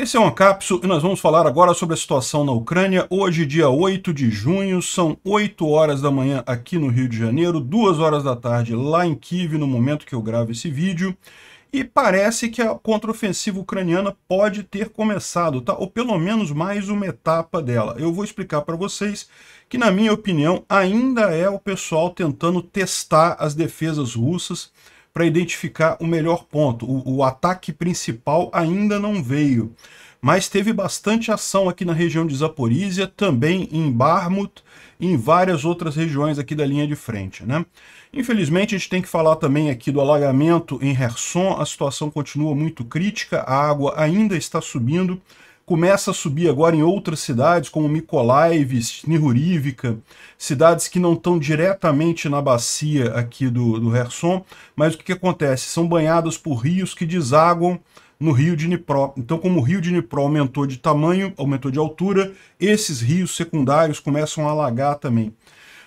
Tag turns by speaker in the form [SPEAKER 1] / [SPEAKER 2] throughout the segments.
[SPEAKER 1] Esse é um Acapso e nós vamos falar agora sobre a situação na Ucrânia. Hoje, dia 8 de junho, são 8 horas da manhã aqui no Rio de Janeiro, 2 horas da tarde lá em Kiev, no momento que eu gravo esse vídeo. E parece que a contraofensiva ucraniana pode ter começado, tá? Ou pelo menos mais uma etapa dela. Eu vou explicar para vocês que, na minha opinião, ainda é o pessoal tentando testar as defesas russas para identificar o melhor ponto. O, o ataque principal ainda não veio, mas teve bastante ação aqui na região de Zaporizhia, também em Barmut e em várias outras regiões aqui da linha de frente. Né? Infelizmente, a gente tem que falar também aqui do alagamento em Herson, a situação continua muito crítica, a água ainda está subindo, começa a subir agora em outras cidades, como Mikolaiv, Snihurivka, cidades que não estão diretamente na bacia aqui do, do Herson, mas o que, que acontece? São banhadas por rios que desaguam no rio de Dnipro. Então, como o rio de Dnipro aumentou de tamanho, aumentou de altura, esses rios secundários começam a alagar também.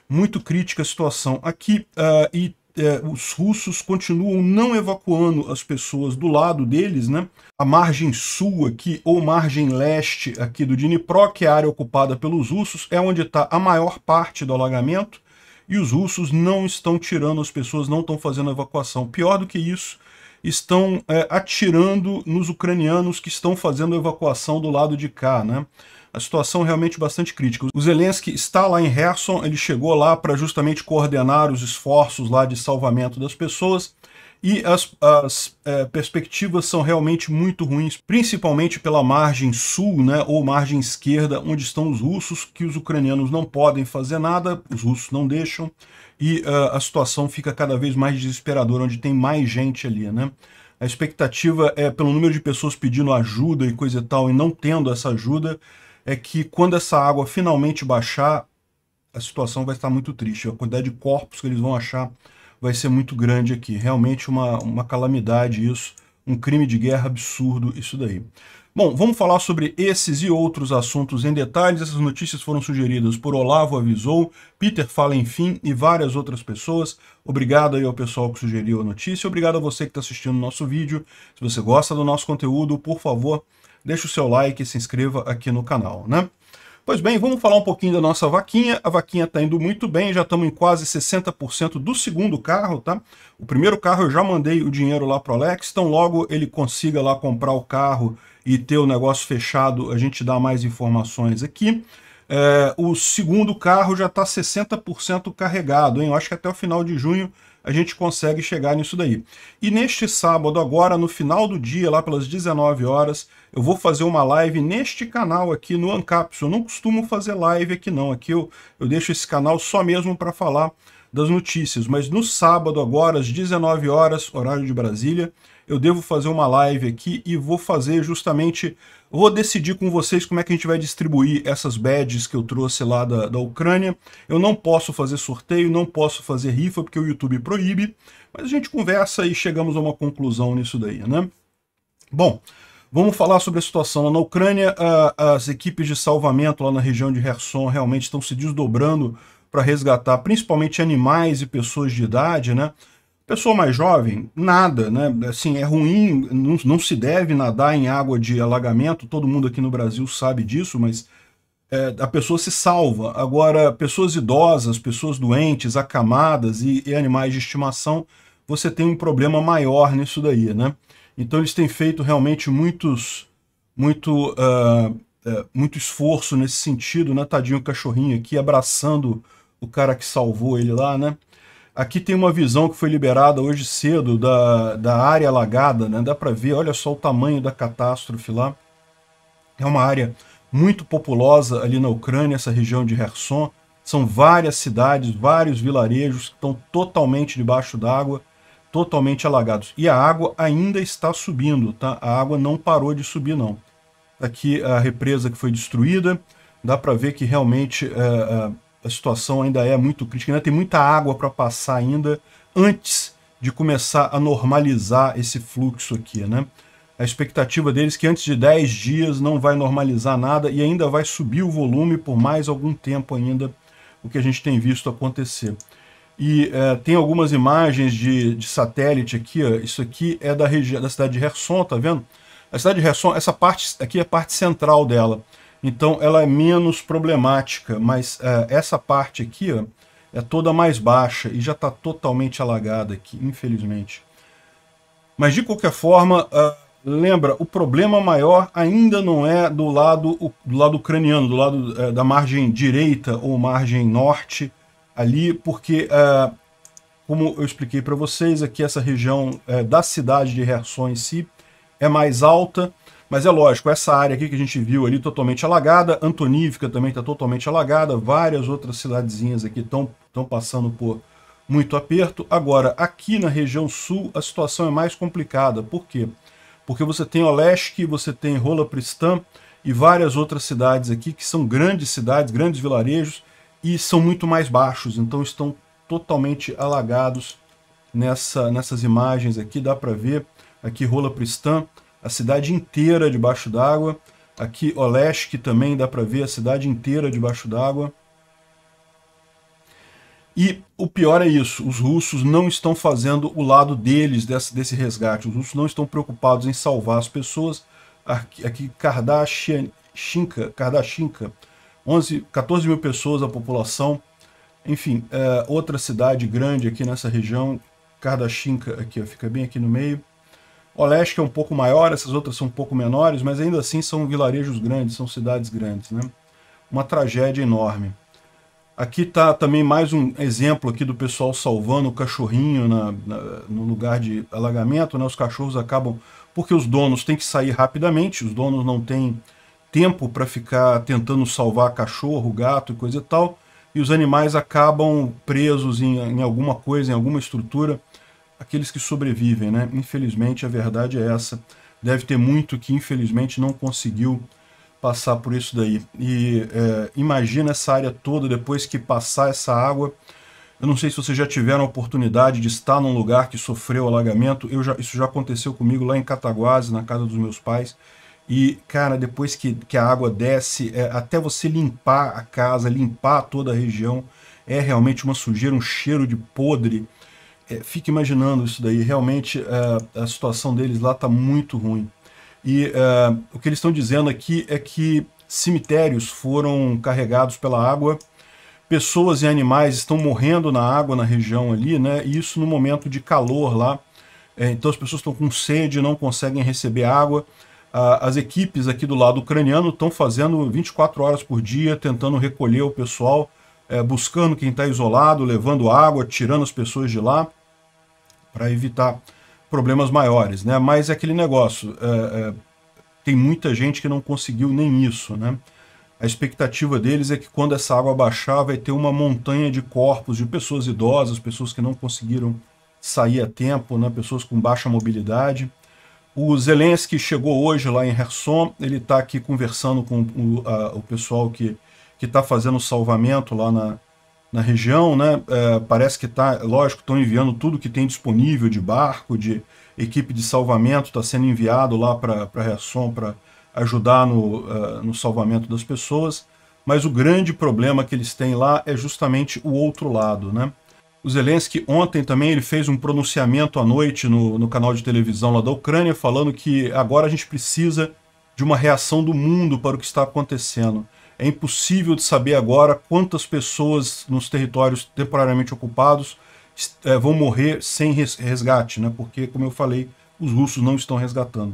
[SPEAKER 1] Muito crítica a situação aqui, uh, e uh, os russos continuam não evacuando as pessoas do lado deles, né? a margem sul aqui, ou margem leste aqui do Dnipro, que é a área ocupada pelos russos, é onde está a maior parte do alagamento, e os russos não estão tirando as pessoas, não estão fazendo evacuação. Pior do que isso, estão é, atirando nos ucranianos que estão fazendo evacuação do lado de cá, né? A situação é realmente bastante crítica. O Zelensky está lá em Herson, ele chegou lá para justamente coordenar os esforços lá de salvamento das pessoas, e as, as é, perspectivas são realmente muito ruins, principalmente pela margem sul né, ou margem esquerda, onde estão os russos, que os ucranianos não podem fazer nada, os russos não deixam, e uh, a situação fica cada vez mais desesperadora, onde tem mais gente ali. Né? A expectativa é pelo número de pessoas pedindo ajuda e coisa e tal, e não tendo essa ajuda, é que quando essa água finalmente baixar, a situação vai estar muito triste. A quantidade de corpos que eles vão achar vai ser muito grande aqui. Realmente uma, uma calamidade isso, um crime de guerra absurdo isso daí. Bom, vamos falar sobre esses e outros assuntos em detalhes. Essas notícias foram sugeridas por Olavo Avisou, Peter Fala Enfim e várias outras pessoas. Obrigado aí ao pessoal que sugeriu a notícia. Obrigado a você que está assistindo o nosso vídeo. Se você gosta do nosso conteúdo, por favor, deixe o seu like e se inscreva aqui no canal, né? Pois bem, vamos falar um pouquinho da nossa vaquinha. A vaquinha está indo muito bem, já estamos em quase 60% do segundo carro, tá? O primeiro carro eu já mandei o dinheiro lá para o Alex, então logo ele consiga lá comprar o carro e ter o negócio fechado, a gente dá mais informações aqui. É, o segundo carro já está 60% carregado, hein? Eu acho que até o final de junho a gente consegue chegar nisso daí. E neste sábado, agora, no final do dia, lá pelas 19 horas, eu vou fazer uma live neste canal aqui no AnCaps Eu não costumo fazer live aqui não, aqui eu, eu deixo esse canal só mesmo para falar das notícias, mas no sábado agora, às 19 horas, horário de Brasília, eu devo fazer uma live aqui e vou fazer justamente Vou decidir com vocês como é que a gente vai distribuir essas badges que eu trouxe lá da, da Ucrânia. Eu não posso fazer sorteio, não posso fazer rifa porque o YouTube proíbe, mas a gente conversa e chegamos a uma conclusão nisso daí, né? Bom, Vamos falar sobre a situação na Ucrânia. as equipes de salvamento lá na região de Kherson realmente estão se desdobrando para resgatar principalmente animais e pessoas de idade, né? Pessoa mais jovem, nada, né? Assim, é ruim, não, não se deve nadar em água de alagamento, todo mundo aqui no Brasil sabe disso, mas é, a pessoa se salva. Agora, pessoas idosas, pessoas doentes, acamadas e, e, animais de estimação, você tem um problema maior nisso daí, né? Então eles têm feito realmente muitos, muito, uh, uh, muito esforço nesse sentido, né? Tadinho o cachorrinho aqui abraçando o cara que salvou ele lá, né? Aqui tem uma visão que foi liberada hoje cedo da, da área alagada, né? Dá para ver, olha só o tamanho da catástrofe lá. É uma área muito populosa ali na Ucrânia, essa região de Kherson. São várias cidades, vários vilarejos que estão totalmente debaixo d'água, totalmente alagados. E a água ainda está subindo, tá? A água não parou de subir, não. Aqui a represa que foi destruída. Dá para ver que realmente é, é, a situação ainda é muito crítica, ainda tem muita água para passar ainda antes de começar a normalizar esse fluxo aqui, né? A expectativa deles é que antes de 10 dias não vai normalizar nada e ainda vai subir o volume por mais algum tempo ainda, o que a gente tem visto acontecer. E é, tem algumas imagens de, de satélite aqui, ó. isso aqui é da, da cidade de Herson, tá vendo? A cidade de Herson, essa parte aqui é a parte central dela. Então ela é menos problemática, mas uh, essa parte aqui ó, é toda mais baixa e já está totalmente alagada aqui, infelizmente. Mas de qualquer forma, uh, lembra, o problema maior ainda não é do lado, do lado ucraniano, do lado uh, da margem direita ou margem norte ali, porque, como eu expliquei para vocês, aqui essa região da cidade de Herson em si é mais alta, mas é lógico, essa área aqui que a gente viu ali totalmente alagada, Antonívica também está totalmente alagada, várias outras cidadezinhas aqui estão passando por muito aperto. Agora, aqui na região sul, a situação é mais complicada. Por quê? Porque você tem Olesk, você tem Rola Pristã e várias outras cidades aqui que são grandes cidades, grandes vilarejos, e são muito mais baixos, então estão totalmente alagados nessa, nessas imagens aqui, dá para ver aqui Rola Pristã, a cidade inteira debaixo d'água. Aqui, Olesk também dá para ver a cidade inteira debaixo d'água. E o pior é isso, os russos não estão fazendo o lado deles desse, desse resgate. Os russos não estão preocupados em salvar as pessoas. Aqui, aqui Kardashinka, Kardashinka 11, 14 mil pessoas a população. Enfim, é, outra cidade grande aqui nessa região, Kardashinka, aqui, ó, fica bem aqui no meio. Oleste é um pouco maior, essas outras são um pouco menores, mas ainda assim são vilarejos grandes, são cidades grandes, né? Uma tragédia enorme. Aqui está também mais um exemplo aqui do pessoal salvando o cachorrinho na, na, no lugar de alagamento, né? Os cachorros acabam porque os donos têm que sair rapidamente, os donos não têm tempo para ficar tentando salvar cachorro, gato e coisa e tal, e os animais acabam presos em, em alguma coisa, em alguma estrutura aqueles que sobrevivem, né? Infelizmente, a verdade é essa. Deve ter muito que, infelizmente, não conseguiu passar por isso daí. E é, imagina essa área toda, depois que passar essa água. Eu não sei se vocês já tiveram a oportunidade de estar num lugar que sofreu alagamento. Eu já, isso já aconteceu comigo lá em Cataguases, na casa dos meus pais. E, cara, depois que, que a água desce, é, até você limpar a casa, limpar toda a região, é realmente uma sujeira, um cheiro de podre é, fica imaginando isso daí. Realmente é, a situação deles lá está muito ruim. E é, o que eles estão dizendo aqui é que cemitérios foram carregados pela água, pessoas e animais estão morrendo na água na região ali, né? E isso no momento de calor lá. É, então as pessoas estão com sede, não conseguem receber água. as equipes aqui do lado ucraniano estão fazendo 24 horas por dia, tentando recolher o pessoal, é, buscando quem está isolado, levando água, tirando as pessoas de lá para evitar problemas maiores, né? Mas é aquele negócio, é, é, tem muita gente que não conseguiu nem isso, né? A expectativa deles é que quando essa água baixar, vai ter uma montanha de corpos de pessoas idosas, pessoas que não conseguiram sair a tempo, né? pessoas com baixa mobilidade. O Zelensky chegou hoje lá em Kherson, ele está aqui conversando com o, a, o pessoal que está fazendo o salvamento lá na, na região, né? É, parece que tá, lógico, estão enviando tudo que tem disponível de barco, de equipe de salvamento está sendo enviado lá para a Reação para ajudar no, uh, no salvamento das pessoas. Mas o grande problema que eles têm lá é justamente o outro lado, né? O Zelensky ontem também ele fez um pronunciamento à noite no, no canal de televisão lá da Ucrânia falando que agora a gente precisa de uma reação do mundo para o que está acontecendo. É impossível de saber agora quantas pessoas nos territórios temporariamente ocupados é, vão morrer sem resgate, né? porque, como eu falei, os russos não estão resgatando.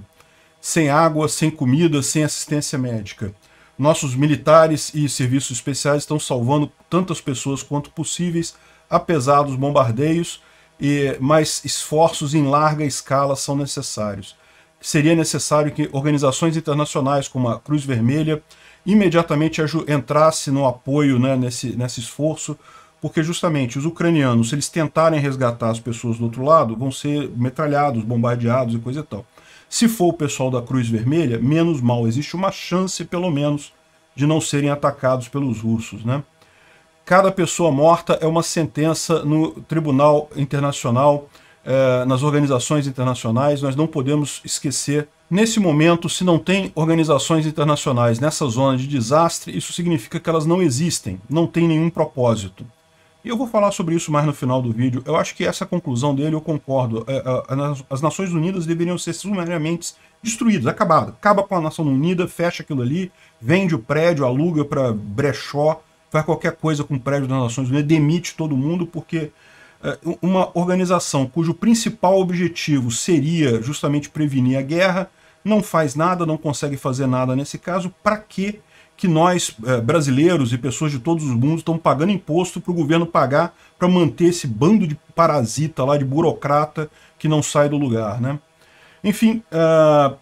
[SPEAKER 1] Sem água, sem comida, sem assistência médica. Nossos militares e serviços especiais estão salvando tantas pessoas quanto possíveis, apesar dos bombardeios, e, mas esforços em larga escala são necessários. Seria necessário que organizações internacionais como a Cruz Vermelha imediatamente entrasse no apoio, né, nesse, nesse esforço, porque justamente os ucranianos, se eles tentarem resgatar as pessoas do outro lado, vão ser metralhados, bombardeados e coisa e tal. Se for o pessoal da Cruz Vermelha, menos mal, existe uma chance, pelo menos, de não serem atacados pelos russos, né? Cada pessoa morta é uma sentença no Tribunal Internacional, eh, nas organizações internacionais, nós não podemos esquecer Nesse momento, se não tem organizações internacionais nessa zona de desastre, isso significa que elas não existem, não tem nenhum propósito. E eu vou falar sobre isso mais no final do vídeo. Eu acho que essa conclusão dele eu concordo. É, é, as Nações Unidas deveriam ser sumariamente destruídas, acabadas. Acaba com a Nação Unida, fecha aquilo ali, vende o prédio, aluga para brechó, faz qualquer coisa com o prédio das Nações Unidas, demite todo mundo, porque é, uma organização cujo principal objetivo seria justamente prevenir a guerra, não faz nada, não consegue fazer nada nesse caso, para que que nós, eh, brasileiros e pessoas de todos os mundos, estão pagando imposto para o governo pagar para manter esse bando de parasita lá, de burocrata que não sai do lugar, né? Enfim, uh,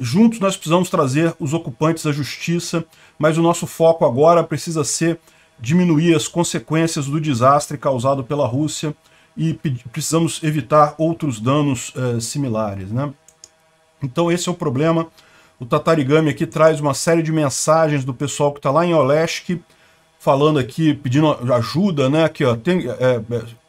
[SPEAKER 1] juntos nós precisamos trazer os ocupantes à justiça, mas o nosso foco agora precisa ser diminuir as consequências do desastre causado pela Rússia e precisamos evitar outros danos uh, similares, né? Então esse é o problema. O Tatarigami aqui traz uma série de mensagens do pessoal que está lá em Olesk, falando aqui, pedindo ajuda, né? Aqui, ó, tem, é, é,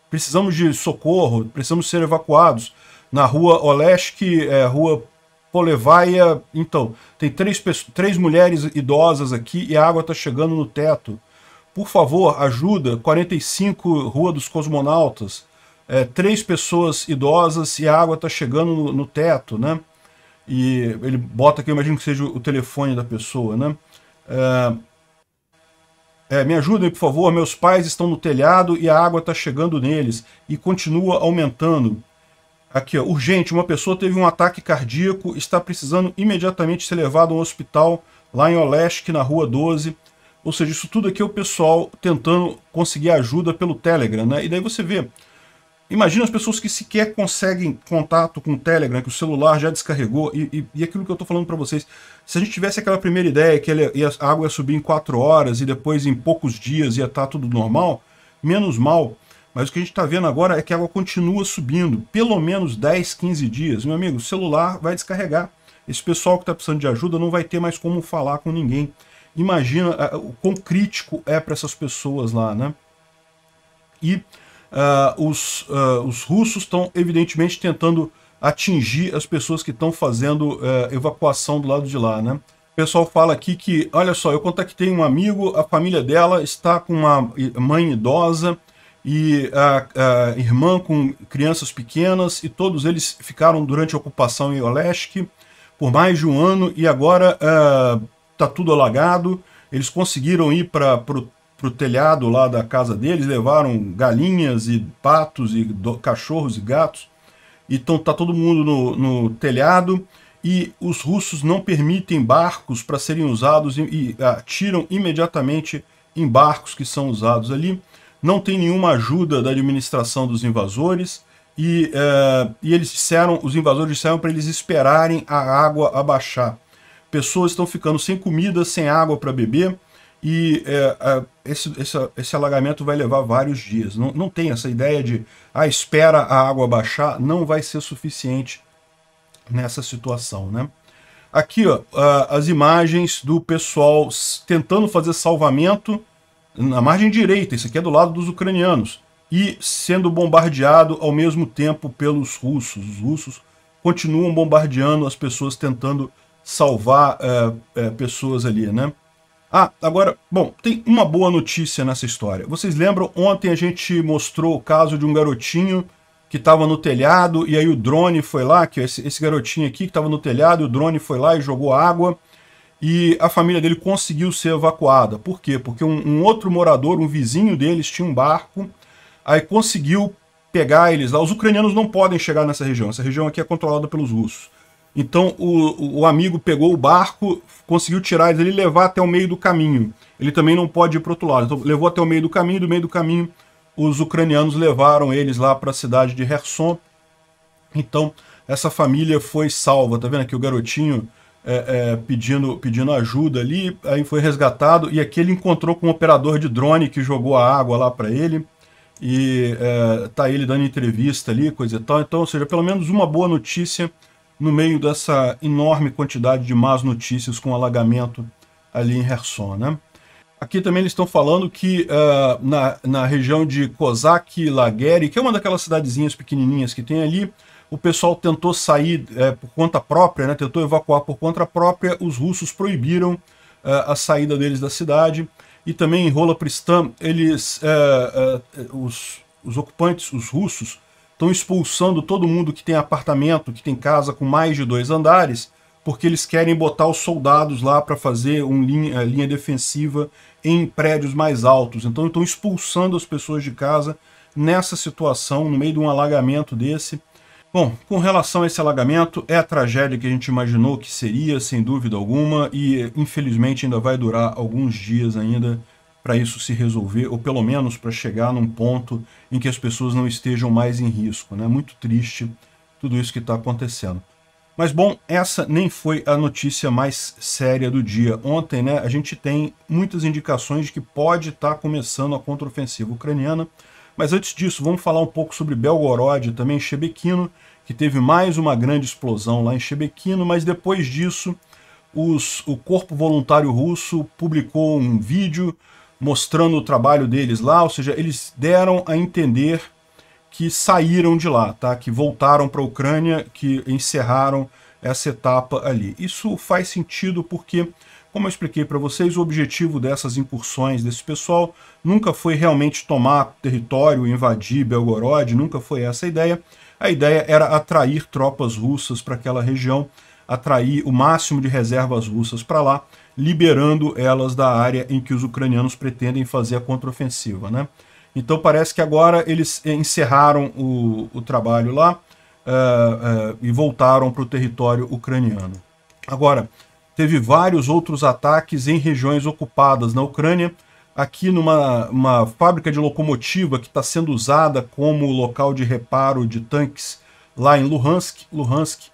[SPEAKER 1] precisamos de socorro, precisamos ser evacuados. Na rua Olesk, é, rua Polevaia, então, tem três, três mulheres idosas aqui e a água está chegando no teto. Por favor, ajuda, 45, Rua dos Cosmonautas. É, três pessoas idosas e a água está chegando no, no teto, né? e ele bota aqui, eu imagino que seja o telefone da pessoa, né? É, é, me ajudem, por favor, meus pais estão no telhado e a água está chegando neles e continua aumentando. Aqui, ó, urgente, uma pessoa teve um ataque cardíaco, está precisando imediatamente ser levado a um hospital lá em Olesk, na rua 12. Ou seja, isso tudo aqui é o pessoal tentando conseguir ajuda pelo Telegram, né? E daí você vê, Imagina as pessoas que sequer conseguem contato com o Telegram, que o celular já descarregou, e, e, e aquilo que eu estou falando para vocês. Se a gente tivesse aquela primeira ideia que ele, a água ia subir em quatro horas e depois em poucos dias ia estar tá tudo normal, menos mal. Mas o que a gente está vendo agora é que a água continua subindo, pelo menos 10, 15 dias. Meu amigo, o celular vai descarregar. Esse pessoal que está precisando de ajuda não vai ter mais como falar com ninguém. Imagina o quão crítico é para essas pessoas lá, né? E uh, os, uh, os russos estão evidentemente tentando atingir as pessoas que estão fazendo uh, evacuação do lado de lá, né? O pessoal fala aqui que, olha só, eu contactei um amigo, a família dela está com uma mãe idosa e a, a irmã com crianças pequenas e todos eles ficaram durante a ocupação em Olesk por mais de um ano e agora está eh, tudo alagado. Eles conseguiram ir para o para o telhado lá da casa deles, levaram galinhas e patos e do, cachorros e gatos. Então tá todo mundo no, no, telhado e os russos não permitem barcos para serem usados e, e atiram imediatamente em barcos que são usados ali. Não tem nenhuma ajuda da administração dos invasores e, é, e eles disseram, os invasores disseram para eles esperarem a água abaixar. Pessoas estão ficando sem comida, sem água para beber e é, a, esse, esse, esse, alagamento vai levar vários dias. Não, não tem essa ideia de ah, espera a água baixar, não vai ser suficiente nessa situação. Né? Aqui ó, as imagens do pessoal tentando fazer salvamento na margem direita, isso aqui é do lado dos ucranianos, e sendo bombardeado ao mesmo tempo pelos russos. Os russos continuam bombardeando as pessoas tentando salvar é, é, pessoas ali, né? Ah, agora, bom, tem uma boa notícia nessa história. Vocês lembram, ontem a gente mostrou o caso de um garotinho que estava no telhado e aí o drone foi lá, que esse, esse garotinho aqui que estava no telhado, o drone foi lá e jogou água e a família dele conseguiu ser evacuada. Por quê? Porque um, um outro morador, um vizinho deles, tinha um barco, aí conseguiu pegar eles lá. Os ucranianos não podem chegar nessa região, essa região aqui é controlada pelos russos. Então o, o amigo pegou o barco, conseguiu tirar ele e levar até o meio do caminho. Ele também não pode ir para outro lado. Então levou até o meio do caminho, do meio do caminho os ucranianos levaram eles lá para a cidade de Herson. Então essa família foi salva. Tá vendo aqui o garotinho é, é, pedindo, pedindo ajuda ali, aí foi resgatado e aqui ele encontrou com um operador de drone que jogou a água lá para ele e é, tá ele dando entrevista ali, coisa e tal. Então, ou seja, pelo menos uma boa notícia no meio dessa enorme quantidade de más notícias com alagamento ali em Kherson, né? Aqui também eles estão falando que uh, na, na região de Kozak, Lageri, que é uma daquelas cidadezinhas pequenininhas que tem ali, o pessoal tentou sair é, por conta própria, né, tentou evacuar por conta própria, os russos proibiram eh, a saída deles da cidade. E também em Rola Pristã, eles, os, os, ocupantes, os russos, estão expulsando todo mundo que tem apartamento, que tem casa com mais de dois andares, porque eles querem botar os soldados lá para fazer uma linha, eh, linha, defensiva em prédios mais altos. Então estão expulsando as pessoas de casa nessa situação, no meio de um alagamento desse. Bom, com relação a esse alagamento, é a tragédia que a gente imaginou que seria, sem dúvida alguma, e eh, infelizmente ainda vai durar alguns dias ainda para isso se resolver, ou pelo menos para chegar num ponto em que as pessoas não estejam mais em risco. É né? muito triste tudo isso que está acontecendo. Mas bom, essa nem foi a notícia mais séria do dia. Ontem, né, a gente tem muitas indicações de que pode estar tá começando a contraofensiva ucraniana. Mas antes disso, vamos falar um pouco sobre Belgorod, também Shebekino, que teve mais uma grande explosão lá em Shebekino, mas depois disso, os, o Corpo Voluntário Russo publicou um vídeo mostrando o trabalho deles lá, ou seja, eles deram a entender que saíram de lá, tá? que voltaram para a Ucrânia, que encerraram essa etapa ali. Isso faz sentido porque, como eu expliquei para vocês, o objetivo dessas incursões desse pessoal nunca foi realmente tomar território, invadir Belgorod, nunca foi essa a ideia. A ideia era atrair tropas russas para aquela região atrair o máximo de reservas russas para lá, liberando elas da área em que os ucranianos pretendem fazer a contraofensiva. Né? Então parece que agora eles encerraram o, o trabalho lá uh, uh, e voltaram para o território ucraniano. Agora, teve vários outros ataques em regiões ocupadas na Ucrânia, aqui numa fábrica de locomotiva que está sendo usada como local de reparo de tanques lá em Luhansk. Luhansk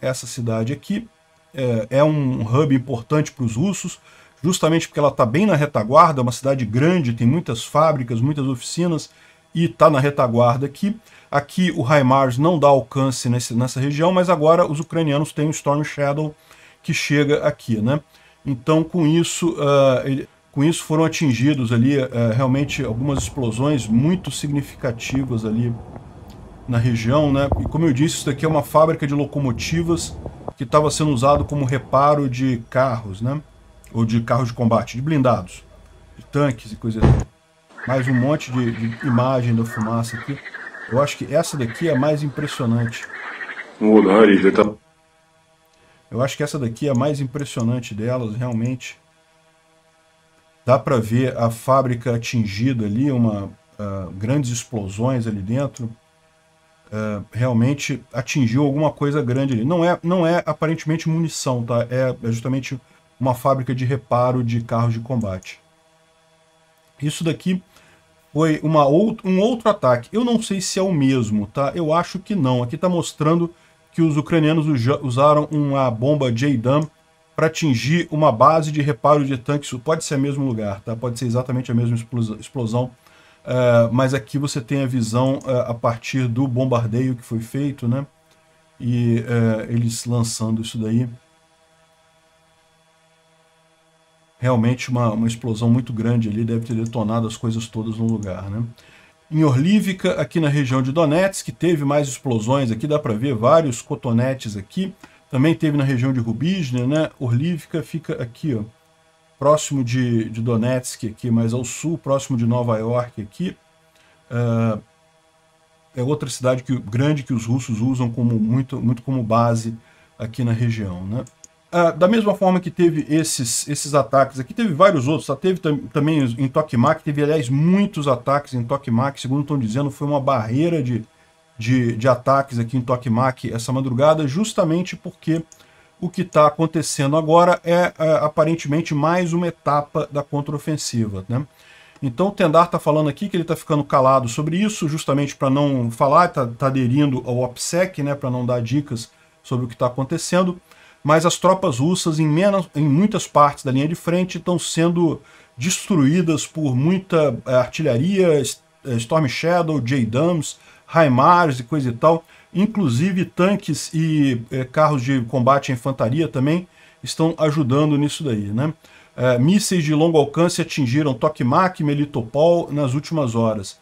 [SPEAKER 1] essa cidade aqui. É, é um hub importante para os russos, justamente porque ela está bem na retaguarda, é uma cidade grande, tem muitas fábricas, muitas oficinas, e está na retaguarda aqui. Aqui o HIMARS não dá alcance nesse, nessa região, mas agora os ucranianos têm o Storm Shadow que chega aqui, né? Então com isso, uh, ele, com isso foram atingidos ali uh, realmente algumas explosões muito significativas ali na região, né? E como eu disse, isso daqui é uma fábrica de locomotivas que estava sendo usado como reparo de carros, né? Ou de carros de combate, de blindados, de tanques e coisas assim. Mais um monte de, de, imagem da fumaça aqui. Eu acho que essa daqui é a mais impressionante. Tá? Eu acho que essa daqui é a mais impressionante delas, realmente. Dá para ver a fábrica atingida ali, uma, uh, grandes explosões ali dentro. É, realmente atingiu alguma coisa grande ali. Não é, não é aparentemente munição, tá? É, é justamente uma fábrica de reparo de carros de combate. Isso daqui foi uma out um outro ataque. Eu não sei se é o mesmo, tá? Eu acho que não. Aqui está mostrando que os ucranianos usaram uma bomba JDAM para atingir uma base de reparo de tanques. pode ser o mesmo lugar, tá? Pode ser exatamente a mesma explosão Uh, mas aqui você tem a visão uh, a partir do bombardeio que foi feito, né? E uh, eles lançando isso daí. Realmente uma, uma explosão muito grande ali, deve ter detonado as coisas todas no lugar, né? Em Orlívica, aqui na região de Donetsk, teve mais explosões aqui, dá para ver vários cotonetes aqui. Também teve na região de Rubízne, né? Orlívica fica aqui, ó próximo de, de, Donetsk aqui, mas ao sul, próximo de Nova York aqui. Uh, é outra cidade que, grande que os russos usam como muito, muito como base aqui na região. Né? Ah, da mesma forma que teve esses, esses ataques aqui, teve vários outros. Teve tam, também em Tokmak, teve, aliás, muitos ataques em Tokmak, Segundo estão dizendo, foi uma barreira de, de, de ataques aqui em Tokmak essa madrugada, justamente porque o que está acontecendo agora é, é, aparentemente mais uma etapa da contraofensiva. Né? Então o Tendar está falando aqui que ele está ficando calado sobre isso, justamente para não falar, está tá aderindo ao OPSEC, né, para não dar dicas sobre o que está acontecendo, mas as tropas russas em, menos, em muitas partes da linha de frente estão sendo destruídas por muita eh, artilharia, eh, Storm Shadow, J-Dams, HIMARS e coisa e tal, Inclusive, tanques e é, carros de combate à infantaria também estão ajudando nisso daí, né? É, mísseis de longo alcance atingiram Tokmak e Melitopol nas últimas horas.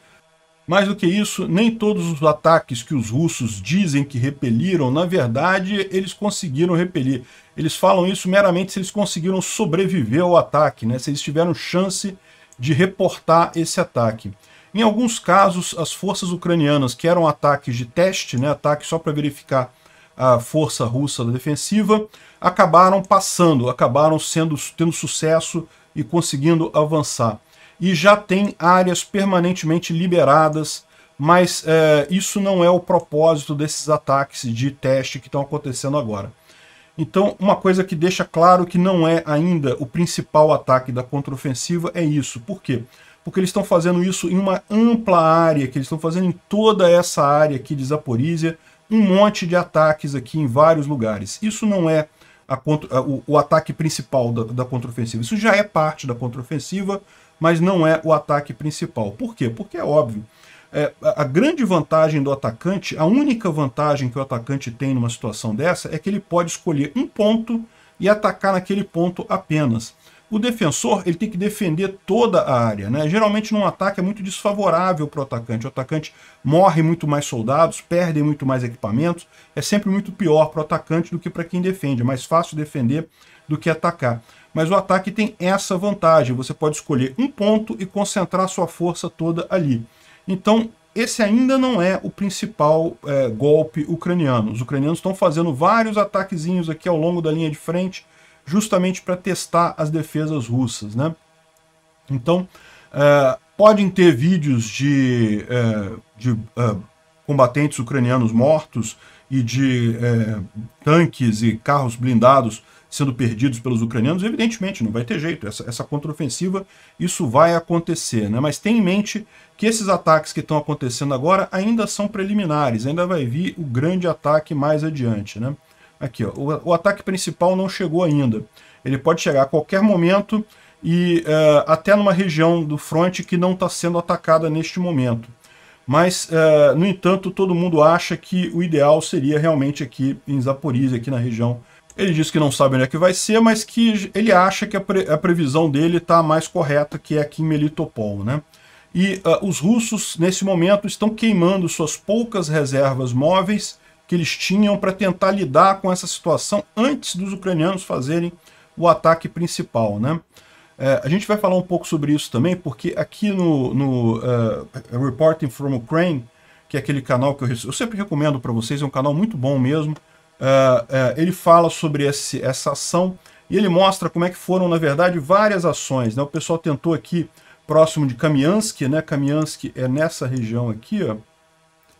[SPEAKER 1] Mais do que isso, nem todos os ataques que os russos dizem que repeliram, na verdade, eles conseguiram repelir. Eles falam isso meramente se eles conseguiram sobreviver ao ataque, né? se eles tiveram chance de reportar esse ataque. Em alguns casos, as forças ucranianas, que eram ataques de teste, né, ataques só para verificar a força russa da defensiva, acabaram passando, acabaram sendo, tendo sucesso e conseguindo avançar. E já tem áreas permanentemente liberadas, mas é, isso não é o propósito desses ataques de teste que estão acontecendo agora. Então, uma coisa que deixa claro que não é ainda o principal ataque da contraofensiva é isso. Por quê? porque eles estão fazendo isso em uma ampla área, que eles estão fazendo em toda essa área aqui de Zaporizhia, um monte de ataques aqui em vários lugares. Isso não é a contra, o, o, ataque principal da, da contraofensiva. Isso já é parte da contraofensiva, mas não é o ataque principal. Por quê? Porque é óbvio. É, a grande vantagem do atacante, a única vantagem que o atacante tem numa situação dessa é que ele pode escolher um ponto e atacar naquele ponto apenas o defensor ele tem que defender toda a área. Né? Geralmente num ataque é muito desfavorável para o atacante. O atacante morre muito mais soldados, perdem muito mais equipamentos. É sempre muito pior para o atacante do que para quem defende. É mais fácil defender do que atacar. Mas o ataque tem essa vantagem. Você pode escolher um ponto e concentrar sua força toda ali. Então, esse ainda não é o principal é, golpe ucraniano. Os ucranianos estão fazendo vários ataquezinhos aqui ao longo da linha de frente, justamente para testar as defesas russas. Né? Então, é, podem ter vídeos de, é, de é, combatentes ucranianos mortos e de é, tanques e carros blindados sendo perdidos pelos ucranianos, evidentemente, não vai ter jeito. Essa, essa contraofensiva, isso vai acontecer, né? Mas tenha em mente que esses ataques que estão acontecendo agora ainda são preliminares, ainda vai vir o grande ataque mais adiante, né? Aqui, ó, o, o, ataque principal não chegou ainda. Ele pode chegar a qualquer momento e uh, até numa região do fronte que não está sendo atacada neste momento. Mas, uh, no entanto, todo mundo acha que o ideal seria realmente aqui em Zaporizhia, aqui na região. Ele diz que não sabe onde é que vai ser, mas que ele acha que a, pre a previsão dele está mais correta, que é aqui em Melitopol, né? E uh, os russos, nesse momento, estão queimando suas poucas reservas móveis que eles tinham para tentar lidar com essa situação antes dos ucranianos fazerem o ataque principal, né? É, a gente vai falar um pouco sobre isso também, porque aqui no, no uh, Reporting from Ukraine, que é aquele canal que eu, eu sempre recomendo para vocês, é um canal muito bom mesmo, uh, uh, ele fala sobre esse, essa ação e ele mostra como é que foram, na verdade, várias ações. Né? O pessoal tentou aqui, próximo de Kamiansky, né? Kamiansky é nessa região aqui, ó.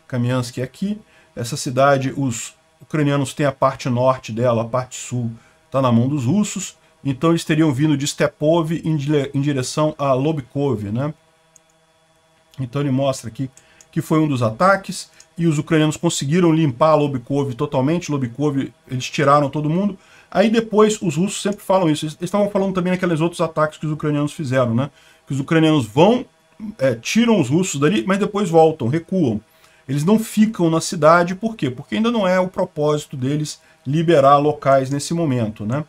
[SPEAKER 1] Kamiansky é aqui. Essa cidade, os ucranianos têm a parte norte dela, a parte sul está na mão dos russos, então eles teriam vindo de Stepov em direção a Lobkov, né? Então ele mostra aqui que foi um dos ataques e os ucranianos conseguiram limpar Lobkov totalmente, Lobkov eles tiraram todo mundo. Aí depois os russos sempre falam isso, eles estavam falando também naqueles outros ataques que os ucranianos fizeram, né? Que os ucranianos vão, é, tiram os russos dali, mas depois voltam, recuam. Eles não ficam na cidade, por quê? Porque ainda não é o propósito deles liberar locais nesse momento, né?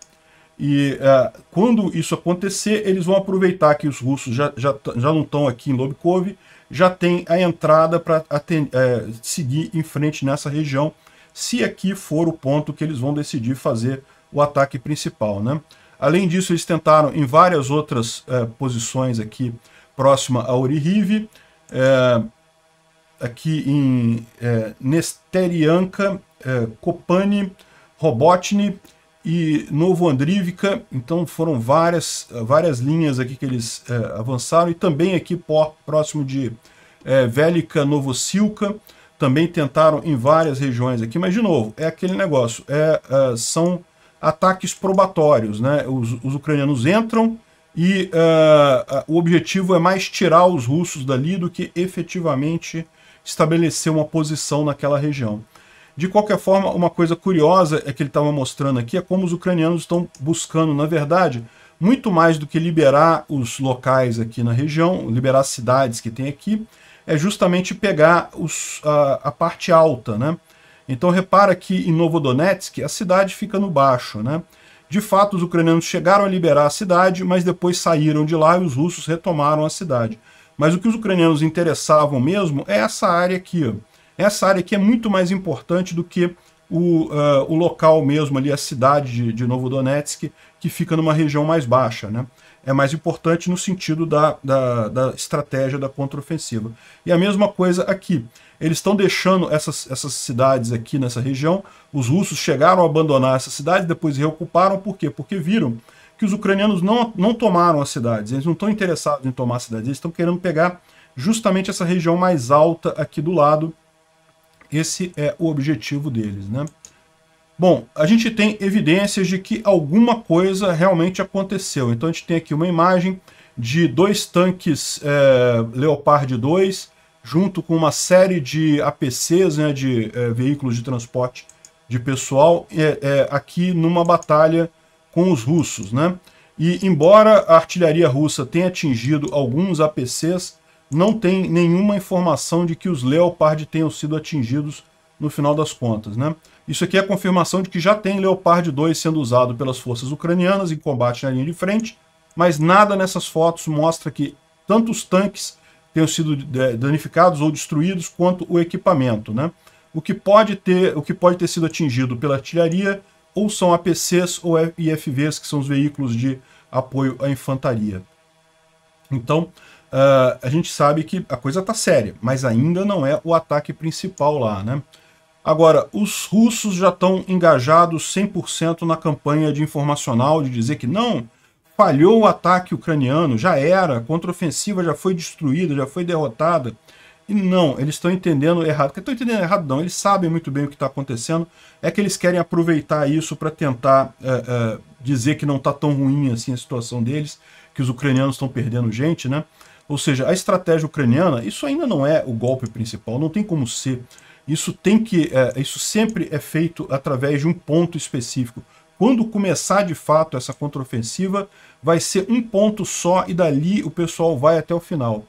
[SPEAKER 1] E uh, quando isso acontecer, eles vão aproveitar que os russos já, já, já não estão aqui em Lobkov, já tem a entrada para é, seguir em frente nessa região, se aqui for o ponto que eles vão decidir fazer o ataque principal. Né? Além disso, eles tentaram em várias outras é, posições aqui próxima a Orihave, é, aqui em é, Nesterianca, é, Copani, Robotni e Novo Andrívica. Então foram várias, é, várias linhas aqui que eles é, avançaram. E também aqui por, próximo de é, Novosilka Também tentaram em várias regiões aqui. Mas, de novo, é aquele negócio. É, é são ataques probatórios. Né? Os, os ucranianos entram e é, o objetivo é mais tirar os russos dali do que efetivamente estabelecer uma posição naquela região. De qualquer forma, uma coisa curiosa é que ele estava mostrando aqui é como os ucranianos estão buscando, na verdade, muito mais do que liberar os locais aqui na região, liberar as cidades que tem aqui, é justamente pegar os, a, a, parte alta, né? Então repara que em Novodonetsk a cidade fica no baixo, né? De fato, os ucranianos chegaram a liberar a cidade, mas depois saíram de lá e os russos retomaram a cidade. Mas o que os ucranianos interessavam mesmo é essa área aqui. Essa área aqui é muito mais importante do que o, uh, o local mesmo ali, a cidade de, de Novodonetsk, que fica numa região mais baixa. Né? É mais importante no sentido da, da, da estratégia da contraofensiva. E a mesma coisa aqui. Eles estão deixando essas, essas cidades aqui nessa região. Os russos chegaram a abandonar essas cidades, depois reocuparam. Por quê? Porque viram que os ucranianos não, não tomaram as cidades, eles não estão interessados em tomar as cidades, eles estão querendo pegar justamente essa região mais alta aqui do lado. Esse é o objetivo deles, né? Bom, a gente tem evidências de que alguma coisa realmente aconteceu. Então a gente tem aqui uma imagem de dois tanques é, Leopard 2, junto com uma série de APCs, né, de é, veículos de transporte de pessoal, é, aqui numa batalha com os russos, né? E embora a artilharia russa tenha atingido alguns APCs, não tem nenhuma informação de que os Leopard tenham sido atingidos no final das contas, né? Isso aqui é a confirmação de que já tem Leopard 2 sendo usado pelas forças ucranianas em combate na linha de frente, mas nada nessas fotos mostra que tanto os tanques tenham sido é, danificados ou destruídos quanto o equipamento, né? O que pode ter, o que pode ter sido atingido pela artilharia ou são APCs ou IFVs, que são os veículos de apoio à infantaria. Então, uh, a gente sabe que a coisa está séria, mas ainda não é o ataque principal lá, né? Agora, os russos já estão engajados 100% na campanha de informacional de dizer que não, falhou o ataque ucraniano, já era, a contraofensiva já foi destruída, já foi derrotada. E não, eles estão entendendo errado. Estão entendendo errado, não. Eles sabem muito bem o que está acontecendo. É que eles querem aproveitar isso para tentar é, é, dizer que não está tão ruim assim a situação deles, que os ucranianos estão perdendo gente, né? Ou seja, a estratégia ucraniana, isso ainda não é o golpe principal, não tem como ser. Isso tem que, é, isso sempre é feito através de um ponto específico. Quando começar de fato essa contraofensiva, vai ser um ponto só e dali o pessoal vai até o final.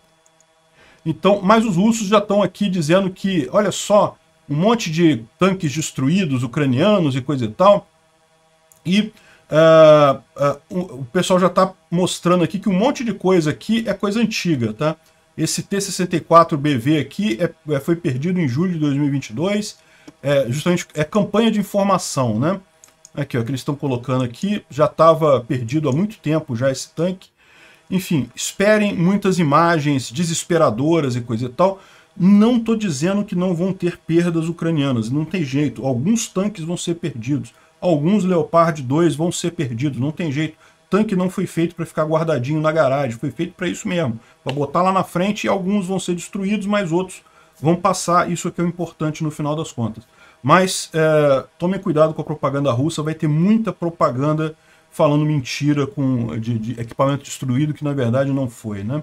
[SPEAKER 1] Então, mas os russos já estão aqui dizendo que, olha só, um monte de tanques destruídos, ucranianos e coisa e tal. E uh, uh, o pessoal já está mostrando aqui que um monte de coisa aqui é coisa antiga, tá? Esse T-64BV aqui é, é, foi perdido em julho de 2022, é, justamente é campanha de informação, né? Aqui, ó, que eles estão colocando aqui, já estava perdido há muito tempo já esse tanque. Enfim, esperem muitas imagens desesperadoras e coisa e tal. Não estou dizendo que não vão ter perdas ucranianas, não tem jeito. Alguns tanques vão ser perdidos, alguns Leopard 2 vão ser perdidos, não tem jeito. Tanque não foi feito para ficar guardadinho na garagem, foi feito para isso mesmo, para botar lá na frente e alguns vão ser destruídos, mas outros vão passar, isso é que é o importante no final das contas. Mas é, eh, tomem cuidado com a propaganda russa, vai ter muita propaganda falando mentira com, de, de equipamento destruído que na verdade não foi, né?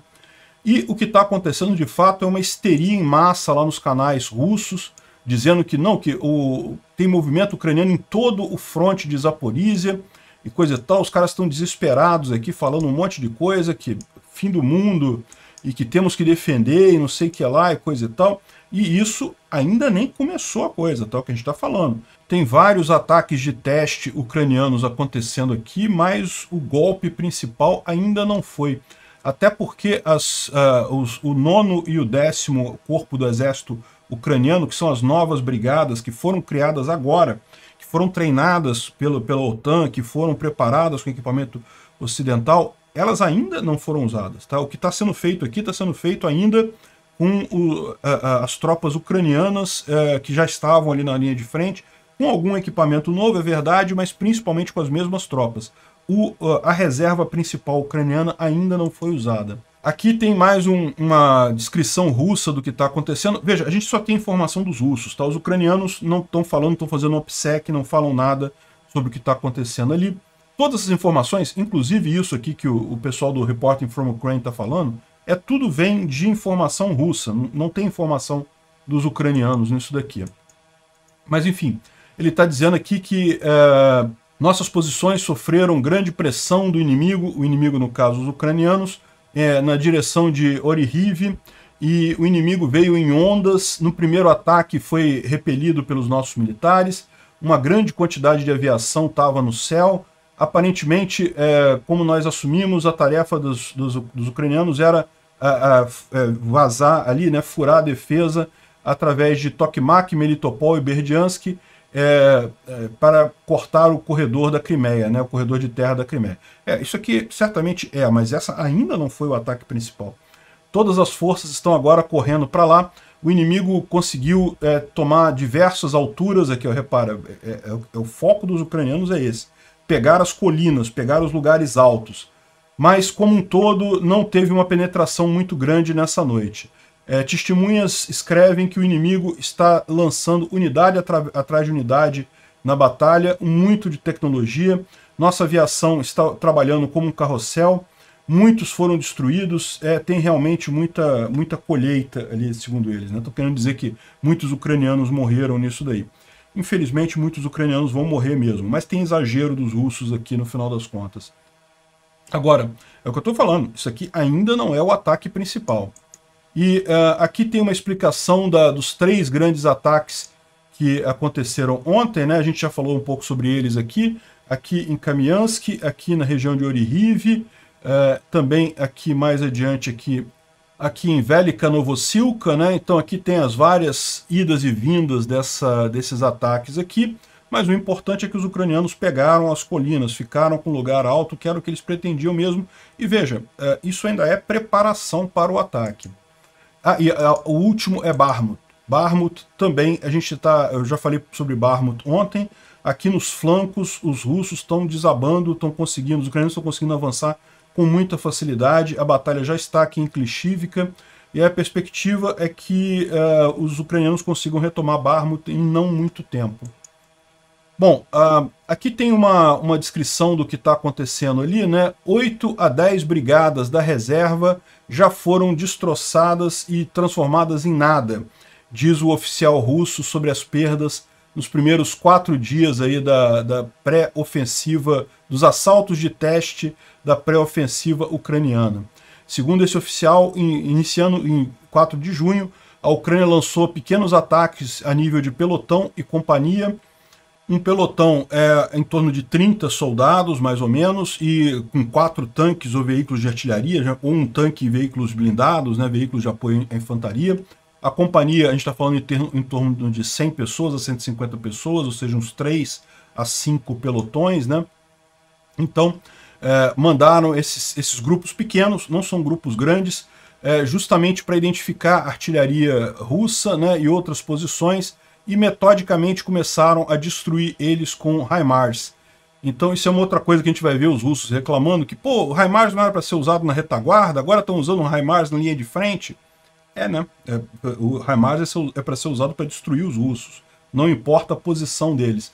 [SPEAKER 1] E o que está acontecendo de fato é uma histeria em massa lá nos canais russos, dizendo que não, que o, tem movimento ucraniano em todo o fronte de Zaporizhia e coisa e tal. Os caras estão desesperados aqui, falando um monte de coisa, que fim do mundo e que temos que defender e não sei o que lá e coisa e tal. E isso ainda nem começou a coisa, tal, tá? é que a gente está falando. Tem vários ataques de teste ucranianos acontecendo aqui, mas o golpe principal ainda não foi. Até porque as, uh, os, o nono e o décimo corpo do exército ucraniano, que são as novas brigadas que foram criadas agora, que foram treinadas pelo, pela OTAN, que foram preparadas com equipamento ocidental, elas ainda não foram usadas. Tá? O que está sendo feito aqui está sendo feito ainda com o, as tropas ucranianas eh, que já estavam ali na linha de frente, com algum equipamento novo, é verdade, mas principalmente com as mesmas tropas. O, ah, a reserva principal ucraniana ainda não foi usada. Aqui tem mais um, uma descrição russa do que está acontecendo. Veja, a gente só tem informação dos russos, tá? Os ucranianos não estão falando, estão fazendo OPSEC, não falam nada sobre o que está acontecendo ali. Todas essas informações, inclusive isso aqui que o, o pessoal do Reporting from Ukraine está falando, é tudo vem de informação russa, não tem informação dos ucranianos nisso daqui. Mas enfim, ele está dizendo aqui que é, nossas posições sofreram grande pressão do inimigo, o inimigo no caso os ucranianos, é, na direção de Orihiv, e o inimigo veio em ondas, no primeiro ataque foi repelido pelos nossos militares, uma grande quantidade de aviação estava no céu, aparentemente, é, como nós assumimos, a tarefa dos, dos, dos ucranianos era a, a, é, vazar ali, né, furar a defesa através de Tokmak, Melitopol e Berdiansk, é, é, para cortar o corredor da Crimeia, né, o corredor de terra da Crimeia. É, isso aqui certamente é, mas essa ainda não foi o ataque principal. Todas as forças estão agora correndo para lá. O inimigo conseguiu é, tomar diversas alturas aqui, ó, repara, é, é, é o foco dos ucranianos é esse. Pegar as colinas, pegar os lugares altos. Mas, como um todo, não teve uma penetração muito grande nessa noite. É, testemunhas escrevem que o inimigo está lançando unidade atrás de unidade na batalha, muito de tecnologia. Nossa aviação está trabalhando como um carrossel. Muitos foram destruídos. É, tem realmente muita, muita colheita ali, segundo eles. Estou né? querendo dizer que muitos ucranianos morreram nisso daí. Infelizmente, muitos ucranianos vão morrer mesmo. Mas tem exagero dos russos aqui no final das contas. Agora, é o que eu estou falando. Isso aqui ainda não é o ataque principal. E uh, aqui tem uma explicação da, dos três grandes ataques que aconteceram ontem, né? A gente já falou um pouco sobre eles aqui, aqui em Kamiansky, aqui na região de Orihiv, uh, eh, também aqui mais adiante aqui, aqui em Velika Novosilka, né? Então aqui tem as várias idas e vindas dessa, desses ataques aqui, mas o importante é que os ucranianos pegaram as colinas, ficaram com lugar alto, que era o que eles pretendiam mesmo. E veja, uh, isso ainda é preparação para o ataque. Ah, e ah, o último é Barmut. Barmut também, a gente tá, eu já falei sobre Barmut ontem, aqui nos flancos os russos estão desabando, estão conseguindo, os ucranianos estão conseguindo avançar com muita facilidade, a batalha já está aqui em Klishivka, e a perspectiva é que uh, os ucranianos consigam retomar Barmut em não muito tempo. Bom, uh, aqui tem uma, uma descrição do que está acontecendo ali, né? 8 a 10 brigadas da reserva já foram destroçadas e transformadas em nada, diz o oficial russo sobre as perdas nos primeiros quatro dias aí da, da pré-ofensiva, dos assaltos de teste da pré-ofensiva ucraniana. Segundo esse oficial, in, iniciando em 4 de junho, a Ucrânia lançou pequenos ataques a nível de pelotão e companhia, um pelotão é em torno de 30 soldados, mais ou menos, e com quatro tanques ou veículos de artilharia, ou um tanque e veículos blindados, né, veículos de apoio à infantaria. A companhia, a gente está falando em, termo, em, torno de 100 pessoas a 150 pessoas, ou seja, uns 3 a 5 pelotões, né? Então, é, mandaram esses, esses grupos pequenos, não são grupos grandes, é, justamente para identificar artilharia russa né, e outras posições e metodicamente começaram a destruir eles com HIMARS. Então isso é uma outra coisa que a gente vai ver os russos reclamando que, pô, o HIMARS não era para ser usado na retaguarda, agora estão usando um HIMARS na linha de frente. É, né? É, o HIMARS é, é para ser usado para destruir os russos, não importa a posição deles.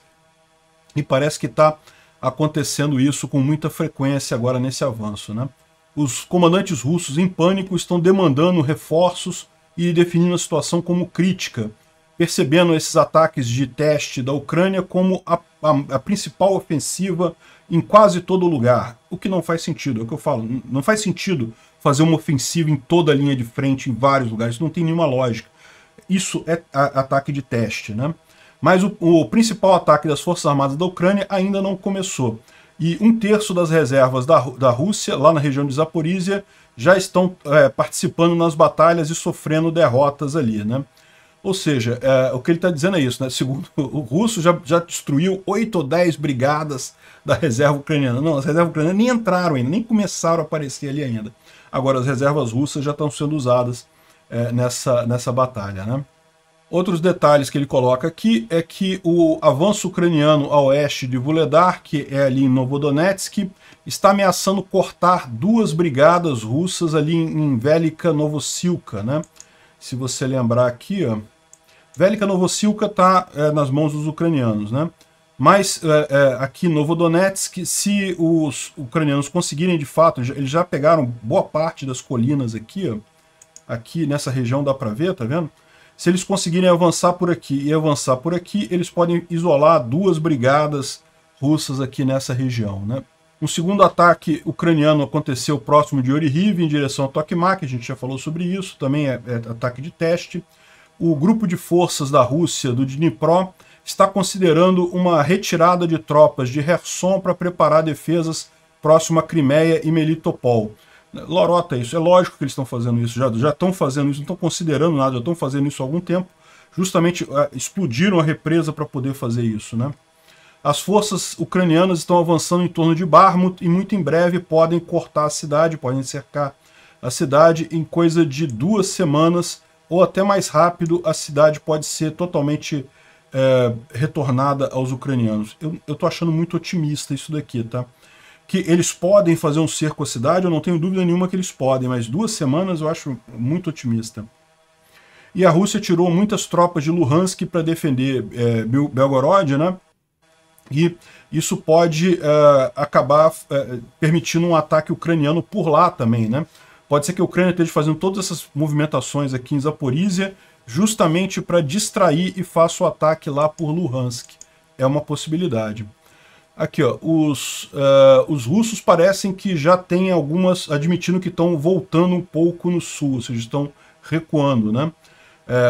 [SPEAKER 1] E parece que está acontecendo isso com muita frequência agora nesse avanço, né? Os comandantes russos em pânico estão demandando reforços e definindo a situação como crítica percebendo esses ataques de teste da Ucrânia como a, a, a principal ofensiva em quase todo lugar, o que não faz sentido, é o que eu falo, não faz sentido fazer uma ofensiva em toda a linha de frente, em vários lugares, isso não tem nenhuma lógica. Isso é a, ataque de teste, né? Mas o, o principal ataque das Forças Armadas da Ucrânia ainda não começou e um terço das reservas da, da Rússia, lá na região de Zaporizhia, já estão é, participando nas batalhas e sofrendo derrotas ali, né? Ou seja, é, o que ele está dizendo é isso, né? Segundo o russo, já, já destruiu 8 ou 10 brigadas da reserva ucraniana. Não, as reservas ucranianas nem entraram ainda, nem começaram a aparecer ali ainda. Agora, as reservas russas já estão sendo usadas é, nessa, nessa batalha, né? Outros detalhes que ele coloca aqui é que o avanço ucraniano a oeste de Vuledar, que é ali em Novodonetsk, está ameaçando cortar duas brigadas russas ali em Velika Novosilka, né? se você lembrar aqui, ó, Velika Novosilka está é, nas mãos dos ucranianos, né? Mas é, é, aqui Novodonetsk, se os ucranianos conseguirem de fato, eles já pegaram boa parte das colinas aqui, ó, aqui nessa região dá para ver, tá vendo? Se eles conseguirem avançar por aqui e avançar por aqui, eles podem isolar duas brigadas russas aqui nessa região, né? Um segundo ataque ucraniano aconteceu próximo de Orihiv, em direção a Tokmak, a gente já falou sobre isso, também é, é ataque de teste. O grupo de forças da Rússia, do Dnipro, está considerando uma retirada de tropas de Kherson para preparar defesas próximo a Crimeia e Melitopol. Lorota isso, é lógico que eles estão fazendo isso, já, já estão fazendo isso, não estão considerando nada, já estão fazendo isso há algum tempo. Justamente ah, explodiram a represa para poder fazer isso, né? As forças ucranianas estão avançando em torno de Barmut e muito em breve podem cortar a cidade, podem cercar a cidade em coisa de duas semanas ou até mais rápido a cidade pode ser totalmente é, retornada aos ucranianos. Eu, estou achando muito otimista isso daqui, tá? Que eles podem fazer um cerco à cidade, eu não tenho dúvida nenhuma que eles podem, mas duas semanas eu acho muito otimista. E a Rússia tirou muitas tropas de Luhansk para defender é, Belgorod, né? E isso pode uh, acabar uh, permitindo um ataque ucraniano por lá também, né? Pode ser que a Ucrânia esteja fazendo todas essas movimentações aqui em Zaporizhia justamente para distrair e faça o ataque lá por Luhansk. É uma possibilidade. Aqui, ó, os, uh, os russos parecem que já têm algumas admitindo que estão voltando um pouco no sul, ou seja, estão recuando, né?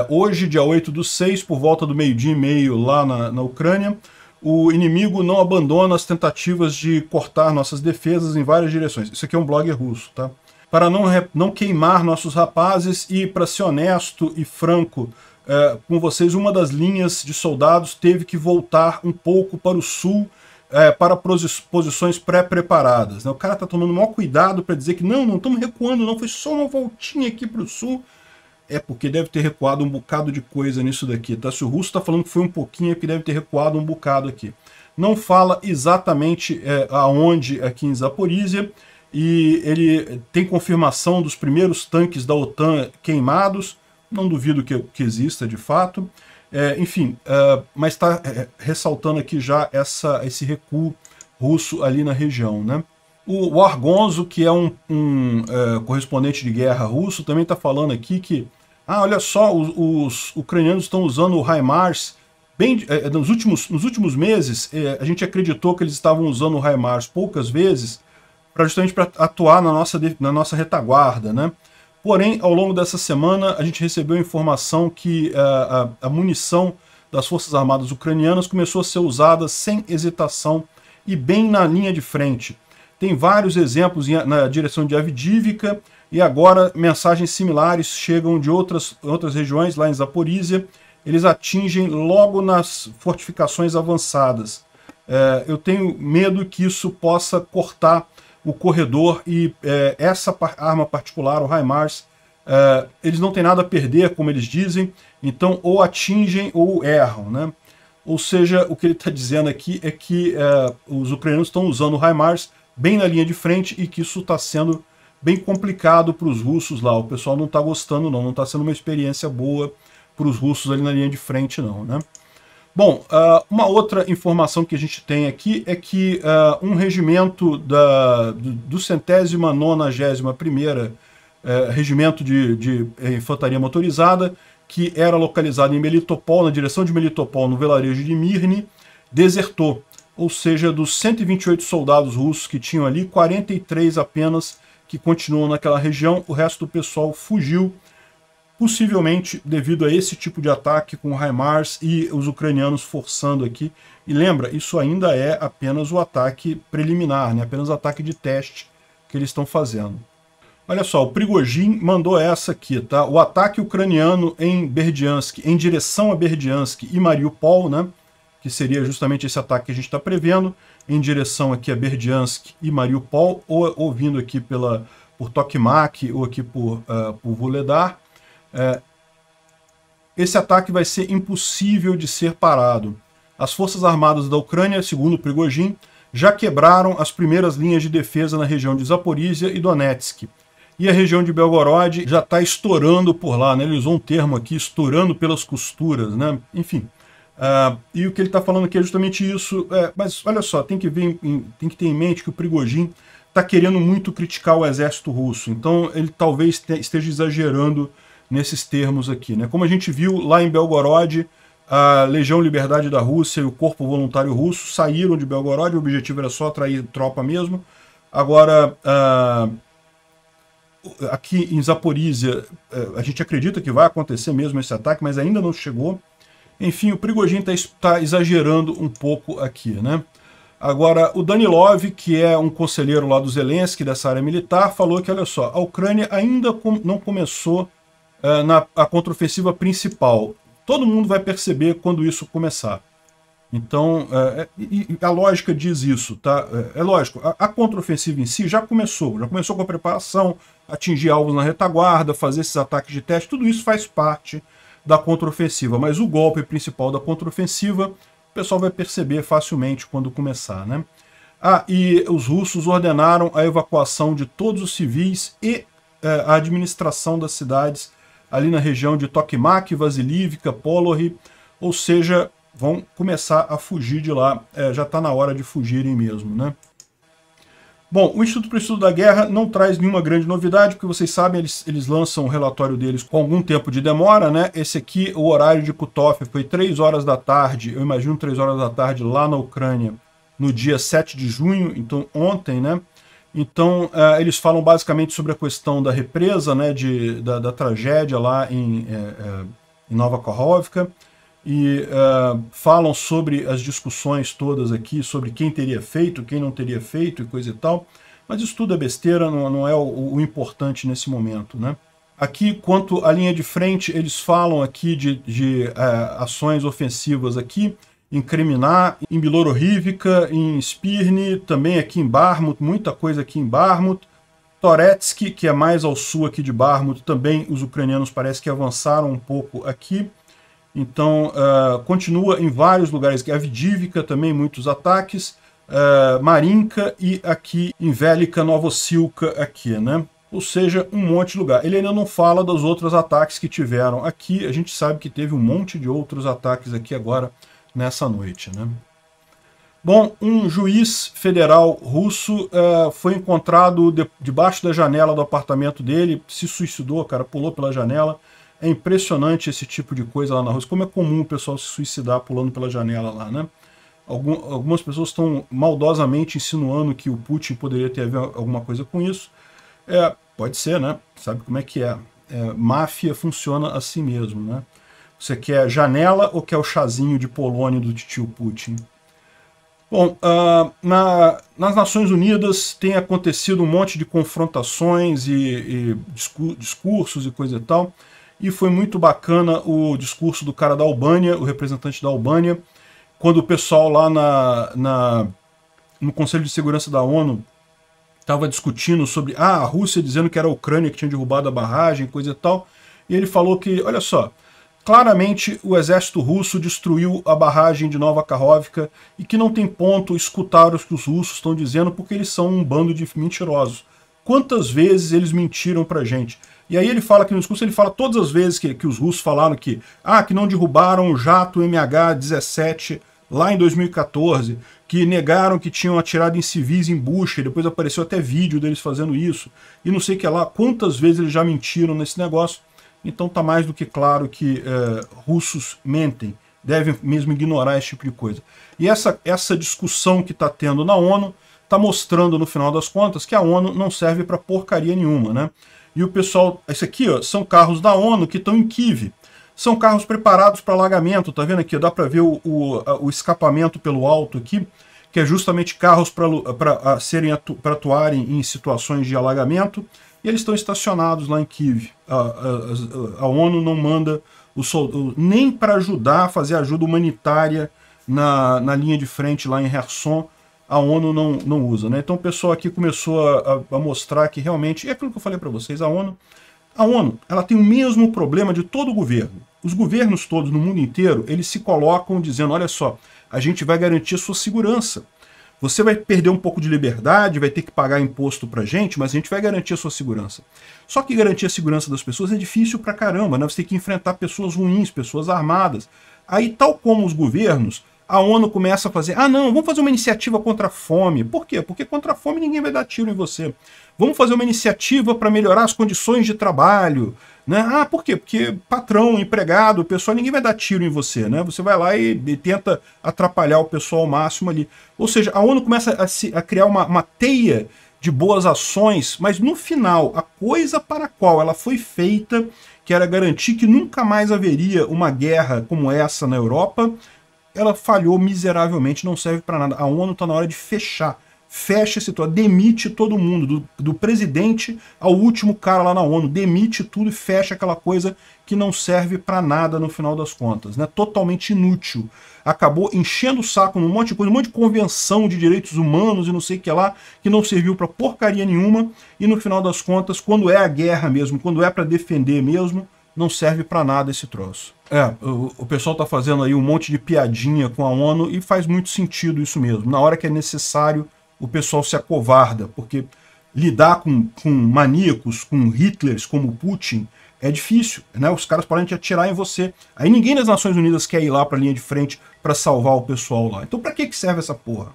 [SPEAKER 1] hoje, dia 8 do 6, por volta do meio-dia e meio lá na, na Ucrânia, o inimigo não abandona as tentativas de cortar nossas defesas em várias direções. Isso aqui é um blog russo, tá? Para não, não queimar nossos rapazes e, para ser honesto e franco é, com vocês, uma das linhas de soldados teve que voltar um pouco para o sul é, para posições pré-preparadas. Né? O cara tá tomando maior cuidado para dizer que não, não estamos recuando, não, foi só uma voltinha aqui para o sul é, porque deve ter recuado um bocado de coisa nisso daqui, tá? Se o russo tá falando que foi um pouquinho, é porque deve ter recuado um bocado aqui. Não fala exatamente é, aonde aqui em Zaporizhia, e ele tem confirmação dos primeiros tanques da OTAN queimados, não duvido que, que exista de fato. É, enfim, uh, mas está é, ressaltando aqui já essa, esse recuo russo ali na região. Né? O, o Argonzo, que é um, um uh, correspondente de guerra russo, também está falando aqui que ah, olha só, os, os ucranianos estão usando o HIMARS. Bem, é, nos, últimos, nos últimos meses, é, a gente acreditou que eles estavam usando o HIMARS poucas vezes, para justamente para atuar na nossa, na nossa retaguarda, né? Porém, ao longo dessa semana, a gente recebeu informação que a, eh, a, a munição das Forças Armadas Ucranianas começou a ser usada sem hesitação e bem na linha de frente. Tem vários exemplos na direção de Avdivka, e agora mensagens similares chegam de outras, outras regiões, lá em Zaporizhia. Eles atingem logo nas fortificações avançadas. É, eu tenho medo que isso possa cortar o corredor e é, essa arma particular, o HIMARS, é, eles não têm nada a perder, como eles dizem, então ou atingem ou erram. Né? Ou seja, o que ele está dizendo aqui é que é, os ucranianos estão usando o HIMARS bem na linha de frente e que isso está sendo bem complicado para os russos lá. O pessoal não está gostando, não. Não está sendo uma experiência boa para os russos ali na linha de frente, não, né? Bom, uh, uma outra informação que a gente tem aqui é que uh, um regimento da, do, do centésima nonagésima primeira uh, regimento de, de eh, infantaria motorizada, que era localizado em Melitopol, na direção de Melitopol, no velarejo de Mirne, desertou. Ou seja, dos 128 soldados russos que tinham ali, 43 apenas que continuam naquela região, o resto do pessoal fugiu, possivelmente devido a esse tipo de ataque com HIMARS e os ucranianos forçando aqui. E lembra, isso ainda é apenas o ataque preliminar, né? apenas o ataque de teste que eles estão fazendo. Olha só, o Prigojin mandou essa aqui, tá? O ataque ucraniano em Berdiansk, em direção a Berdiansk e Mariupol, né? Que seria justamente esse ataque que a gente está prevendo, em direção aqui a Berdiansk e Mariupol, ou, ou vindo aqui pela, por Tokmak ou aqui por, uh, por Vuledar, eh, esse ataque vai ser impossível de ser parado. As forças armadas da Ucrânia, segundo Prigojin, já quebraram as primeiras linhas de defesa na região de Zaporizhia e Donetsk. E a região de Belgorod já está estourando por lá, né? Ele usou um termo aqui, estourando pelas costuras, né? Enfim, ah, e o que ele está falando aqui é justamente isso. É, mas olha só, tem que, ver tem que ter em mente que o Prigogine está querendo muito criticar o exército russo. Então ele talvez te, esteja exagerando nesses termos aqui. Né? Como a gente viu lá em Belgorod, a Legião Liberdade da Rússia e o Corpo Voluntário Russo saíram de Belgorod, o objetivo era só atrair tropa mesmo. Agora, aqui em Zaporizhia, é, a gente acredita que vai acontecer mesmo esse ataque, mas ainda não chegou. Enfim, o Prigogine está tá exagerando um pouco aqui, né? Agora, o Danilov, que é um conselheiro lá do Zelensky, dessa área militar, falou que, olha só, a Ucrânia ainda com, não começou eh, na, a contraofensiva principal. Todo mundo vai perceber quando isso começar. Então, eh, eh, e, e a lógica diz isso, tá? É, é lógico, a, a contraofensiva em si já começou, já começou com a preparação, atingir alvos na retaguarda, fazer esses ataques de teste, tudo isso faz parte da contraofensiva. Mas o golpe principal da contraofensiva o pessoal vai perceber facilmente quando começar, né? Ah, e os russos ordenaram a evacuação de todos os civis e eh, a administração das cidades ali na região de Tokmak, Vasilivka, Polori, ou seja, vão começar a fugir de lá, eh, já está na hora de fugirem mesmo, né? Bom, o Instituto para o Estudo da Guerra não traz nenhuma grande novidade, porque vocês sabem, eles, eles lançam o relatório deles com algum tempo de demora, né? Esse aqui, o horário de cutoff foi 3 horas da tarde, eu imagino 3 horas da tarde lá na Ucrânia, no dia 7 de junho, então ontem, né? Então, uh, eles falam basicamente sobre a questão da represa, né, de, da, da tragédia lá em, é, é, em Nova Kohovka e uh, falam sobre as discussões todas aqui, sobre quem teria feito, quem não teria feito e coisa e tal, mas isso tudo é besteira, não, não é o, o, importante nesse momento. Né? Aqui, quanto à linha de frente, eles falam aqui de, de uh, ações ofensivas aqui, em Creminá, em Bilorohivka, em Spirne, também aqui em Barmut, muita coisa aqui em Barmut. Toretsk, que é mais ao sul aqui de Barmut, também os ucranianos parece que avançaram um pouco aqui. Então, uh, continua em vários lugares, que também, muitos ataques, uh, e aqui em Vélica, Novosilka aqui, né? Ou seja, um monte de lugar. Ele ainda não fala dos outros ataques que tiveram aqui, a gente sabe que teve um monte de outros ataques aqui agora nessa noite, né? Bom, um juiz federal russo uh, foi encontrado de, debaixo da janela do apartamento dele, se suicidou, cara, pulou pela janela, é impressionante esse tipo de coisa lá na Rússia. Como é comum o pessoal se suicidar pulando pela janela lá, né? Algum, algumas pessoas estão maldosamente insinuando que o Putin poderia ter a ver alguma coisa com isso. É, pode ser, né? Sabe como é que é? é máfia funciona assim mesmo, né? Você quer janela ou quer o chazinho de Polônia do tio Putin? Bom, uh, na, nas Nações Unidas tem acontecido um monte de confrontações e, e discursos e coisa e tal e foi muito bacana o discurso do cara da Albânia, o representante da Albânia, quando o pessoal lá na, na no Conselho de Segurança da ONU estava discutindo sobre ah, a Rússia dizendo que era a Ucrânia que tinha derrubado a barragem, coisa e tal, e ele falou que, olha só, claramente o exército russo destruiu a barragem de Nova Karovka e que não tem ponto escutar os que os russos estão dizendo porque eles são um bando de mentirosos. Quantas vezes eles mentiram pra gente? E aí ele fala que no discurso ele fala todas as vezes que, que os russos falaram que, ah, que não derrubaram o jato MH17 lá em 2014, que negaram que tinham atirado em civis em Bush, e depois apareceu até vídeo deles fazendo isso, e não sei que lá, quantas vezes eles já mentiram nesse negócio. Então tá mais do que claro que é, russos mentem, devem mesmo ignorar esse tipo de coisa. E essa, essa discussão que está tendo na ONU está mostrando, no final das contas, que a ONU não serve para porcaria nenhuma, né? E o pessoal, esse aqui, ó, são carros da ONU que estão em Kiev. São carros preparados para alagamento, tá vendo aqui? Dá para ver o, o, o, escapamento pelo alto aqui, que é justamente carros para serem atu, atuarem em situações de alagamento. E eles estão estacionados lá em Kiev. A, a, a ONU não manda o soldado, nem para ajudar, fazer ajuda humanitária na, na linha de frente lá em Kherson, a ONU não, não usa. Né? Então o pessoal aqui começou a, a, mostrar que realmente, é aquilo que eu falei para vocês, a ONU, a ONU ela tem o mesmo problema de todo governo. Os governos todos no mundo inteiro, eles se colocam dizendo, olha só, a gente vai garantir a sua segurança. Você vai perder um pouco de liberdade, vai ter que pagar imposto pra gente, mas a gente vai garantir a sua segurança. Só que garantir a segurança das pessoas é difícil pra caramba, né? Você tem que enfrentar pessoas ruins, pessoas armadas. Aí, tal como os governos, a ONU começa a fazer, ah não, vamos fazer uma iniciativa contra a fome. Por quê? Porque contra a fome ninguém vai dar tiro em você. Vamos fazer uma iniciativa para melhorar as condições de trabalho. Né? Ah, por quê? Porque patrão, empregado, pessoal, ninguém vai dar tiro em você. Né? Você vai lá e, e tenta atrapalhar o pessoal ao máximo ali. Ou seja, a ONU começa a, se, a criar uma, uma teia de boas ações, mas no final, a coisa para a qual ela foi feita, que era garantir que nunca mais haveria uma guerra como essa na Europa, ela falhou miseravelmente, não serve para nada. A ONU está na hora de fechar. Fecha esse troço, demite todo mundo, do, do presidente ao último cara lá na ONU, demite tudo e fecha aquela coisa que não serve para nada no final das contas, né? Totalmente inútil. Acabou enchendo o saco num monte de coisa, um monte de convenção de direitos humanos e não sei o que lá, que não serviu para porcaria nenhuma, e no final das contas, quando é a guerra mesmo, quando é para defender mesmo, não serve para nada esse troço. É, o, o pessoal está fazendo aí um monte de piadinha com a ONU e faz muito sentido isso mesmo. Na hora que é necessário, o pessoal se acovarda, porque lidar com, com maníacos, com Hitlers como Putin, é difícil, né? Os caras podem te atirar em você. Aí ninguém das Nações Unidas quer ir lá para a linha de frente para salvar o pessoal lá. Então para que que serve essa porra?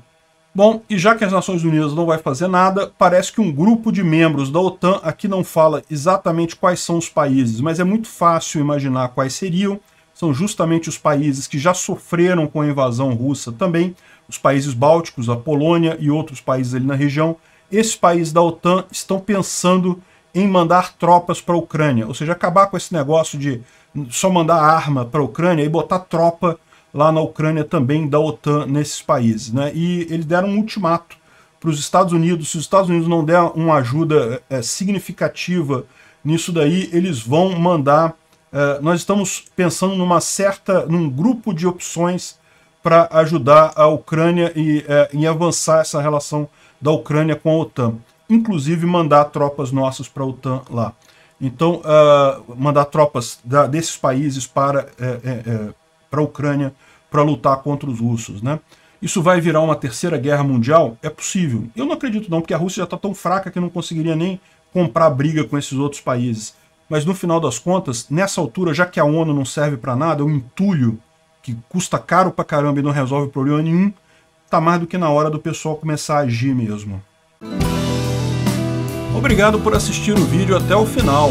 [SPEAKER 1] Bom, e já que as Nações Unidas não vai fazer nada, parece que um grupo de membros da OTAN, aqui não fala exatamente quais são os países, mas é muito fácil imaginar quais seriam, são justamente os países que já sofreram com a invasão russa também, os países bálticos, a Polônia e outros países ali na região, esses países da OTAN estão pensando em mandar tropas para a Ucrânia, ou seja, acabar com esse negócio de só mandar arma para a Ucrânia e botar tropa lá na Ucrânia também da OTAN nesses países. Né? E ele deram um ultimato para os Estados Unidos. Se os Estados Unidos não der uma ajuda é, significativa nisso daí, eles vão mandar... É, nós estamos pensando numa certa, num grupo de opções para ajudar a Ucrânia e, é, em avançar essa relação da Ucrânia com a OTAN. Inclusive mandar tropas nossas para a OTAN lá. Então, uh, mandar tropas da, desses países para para a Ucrânia para lutar contra os russos, né? Isso vai virar uma terceira guerra mundial? É possível. Eu não acredito não, porque a Rússia já está tão fraca que não conseguiria nem comprar briga com esses outros países. Mas no final das contas, nessa altura, já que a ONU não serve para nada, é um entulho que custa caro para caramba e não resolve problema nenhum, tá mais do que na hora do pessoal começar a agir mesmo. Obrigado por assistir o vídeo até o final.